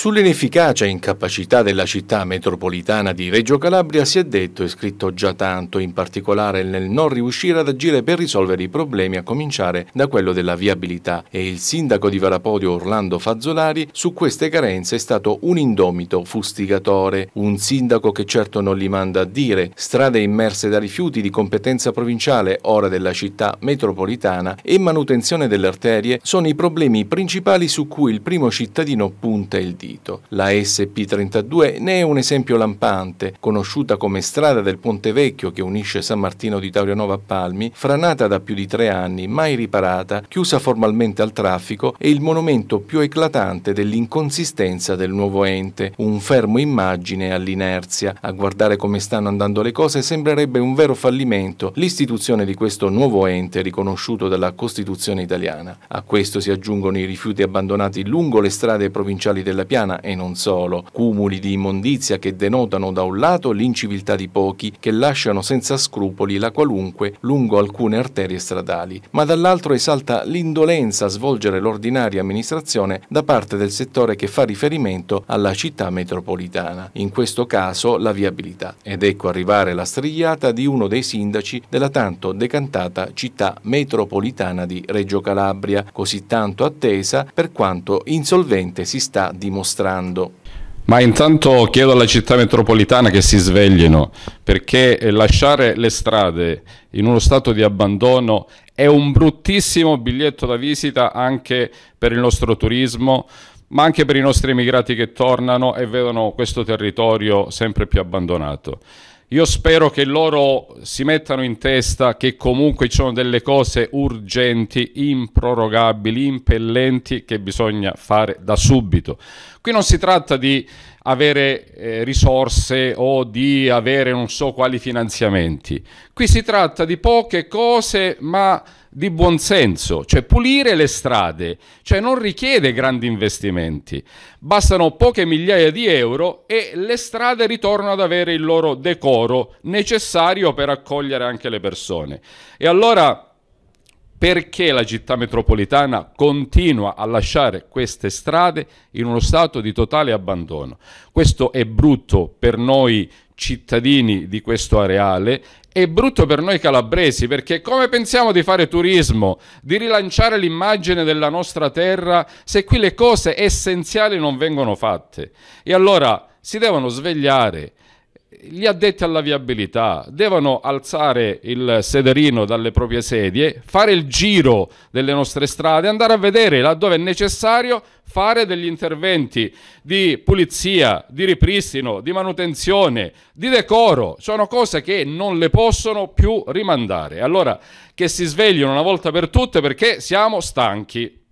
Sull'inefficacia e incapacità della città metropolitana di Reggio Calabria si è detto e scritto già tanto, in particolare nel non riuscire ad agire per risolvere i problemi a cominciare da quello della viabilità e il sindaco di Varapodio Orlando Fazzolari su queste carenze è stato un indomito fustigatore, un sindaco che certo non li manda a dire, strade immerse da rifiuti di competenza provinciale, ora della città metropolitana e manutenzione delle arterie sono i problemi principali su cui il primo cittadino punta il dito partito. La SP32 ne è un esempio lampante, conosciuta come strada del Ponte Vecchio che unisce San Martino di Taurianova a Palmi, franata da più di tre anni, mai riparata, chiusa formalmente al traffico, è il monumento più eclatante dell'inconsistenza del nuovo ente, un fermo immagine all'inerzia. A guardare come stanno andando le cose sembrerebbe un vero fallimento l'istituzione di questo nuovo ente riconosciuto dalla Costituzione italiana. A questo si aggiungono i rifiuti abbandonati lungo le strade provinciali della piazza cristiana e non solo, cumuli di immondizia che denotano da un lato l'inciviltà di pochi che lasciano senza scrupoli la qualunque lungo alcune arterie stradali, ma dall'altro esalta l'indolenza a svolgere l'ordinaria amministrazione da parte del settore che fa riferimento alla città metropolitana, in questo caso la viabilità. Ed ecco arrivare la strigliata di uno dei sindaci della tanto decantata città metropolitana di Reggio Calabria, così tanto attesa per quanto insolvente si sta dimostrando dimostrando. Ma intanto chiedo alla città metropolitana che si sveglino, perché eh, lasciare le strade in uno stato di abbandono è un bruttissimo biglietto da visita anche per il nostro turismo, ma anche per i nostri emigrati che tornano e vedono questo territorio sempre più abbandonato. Io spero che loro si mettano in testa che comunque ci sono delle cose urgenti, improrogabili, impellenti che bisogna fare da subito. Qui non si tratta di avere eh, risorse o di avere non so quali finanziamenti. Qui si tratta di poche cose, ma di buonsenso, cioè pulire le strade, cioè non richiede grandi investimenti, bastano poche migliaia di euro e le strade ritornano ad avere il loro decoro necessario per accogliere anche le persone. E allora perché la città metropolitana continua a lasciare queste strade in uno stato di totale abbandono? Questo è brutto per noi cittadini di questo areale è brutto per noi calabresi perché come pensiamo di fare turismo, di rilanciare l'immagine della nostra terra se qui le cose essenziali non vengono fatte? E allora si devono svegliare gli addetti alla viabilità devono alzare il sederino dalle proprie sedie, fare il giro delle nostre strade, andare a vedere laddove è necessario fare degli interventi di pulizia, di ripristino, di manutenzione, di decoro. Sono cose che non le possono più rimandare. Allora che si svegliano una volta per tutte perché siamo stanchi.